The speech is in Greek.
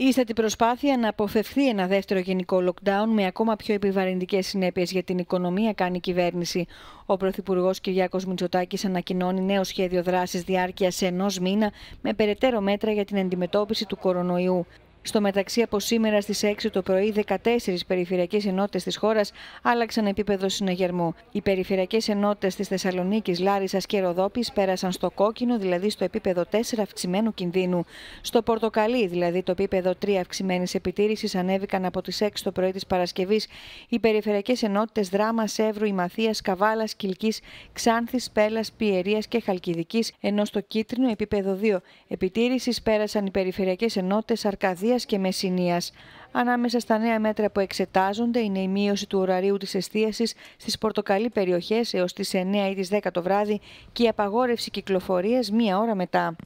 Είστε την προσπάθεια να αποφευθεί ένα δεύτερο γενικό lockdown με ακόμα πιο επιβαρυντικές συνέπειες για την οικονομία κάνει η κυβέρνηση. Ο Πρωθυπουργός Κυριάκος Μητσοτάκης ανακοινώνει νέο σχέδιο δράσης διάρκειας ενός μήνα με περαιτέρω μέτρα για την αντιμετώπιση του κορονοϊού. Στο μεταξύ, από σήμερα στις 6 το πρωί, 14 περιφερειακές ενότητες της χώρας άλλαξαν επίπεδο συναγερμού. Οι περιφερειακές ενότητες της Θεσσαλονίκης, Λάρισας και Ροδόπης πέρασαν στο κόκκινο, δηλαδή στο επίπεδο 4 αυξημένου κινδύνου. Στο πορτοκαλί, δηλαδή το επίπεδο 3 αυξημένης επιτήρησης, ανέβηκαν από τις 6 το πρωί της Παρασκευής οι περιφερειακές ενότητες Δράμα, Εύρου, Ημαθία, Καβάλας, Κυλκής, Ξάνθης, Πέλλα, Πιερίας και Χαλκιδικής, ενώ στο κίτρινο επίπεδο 2 επιτήρησης πέρασαν οι περιφερειακές ενότητες Αρκαδία και Ανάμεσα στα νέα μέτρα που εξετάζονται είναι η μείωση του ωραρίου της εστίασης στις πορτοκαλί περιοχές έως τις 9 ή τις 10 το βράδυ και η απαγόρευση κυκλοφορίας μία ώρα μετά.